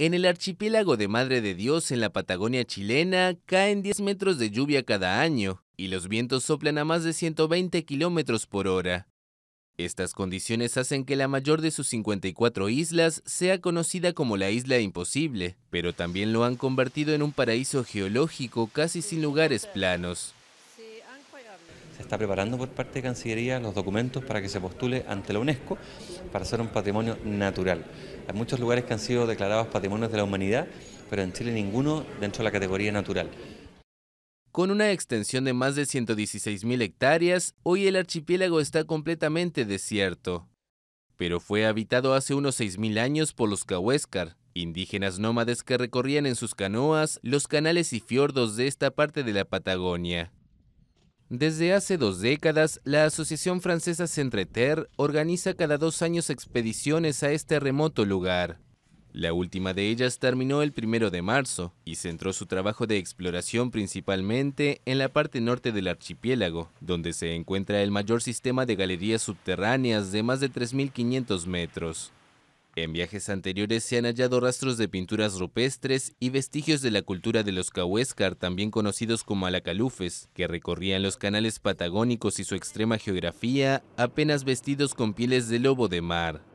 En el archipiélago de Madre de Dios, en la Patagonia chilena, caen 10 metros de lluvia cada año y los vientos soplan a más de 120 kilómetros por hora. Estas condiciones hacen que la mayor de sus 54 islas sea conocida como la Isla Imposible, pero también lo han convertido en un paraíso geológico casi sin lugares planos. Se está preparando por parte de Cancillería los documentos para que se postule ante la UNESCO para ser un patrimonio natural. Hay muchos lugares que han sido declarados patrimonios de la humanidad, pero en Chile ninguno dentro de la categoría natural. Con una extensión de más de 116.000 hectáreas, hoy el archipiélago está completamente desierto, pero fue habitado hace unos 6.000 años por los Cahuéscar, indígenas nómades que recorrían en sus canoas los canales y fiordos de esta parte de la Patagonia. Desde hace dos décadas, la Asociación Francesa centre Centreter organiza cada dos años expediciones a este remoto lugar. La última de ellas terminó el primero de marzo y centró su trabajo de exploración principalmente en la parte norte del archipiélago, donde se encuentra el mayor sistema de galerías subterráneas de más de 3.500 metros. En viajes anteriores se han hallado rastros de pinturas rupestres y vestigios de la cultura de los Cahuéscar, también conocidos como alacalufes, que recorrían los canales patagónicos y su extrema geografía, apenas vestidos con pieles de lobo de mar.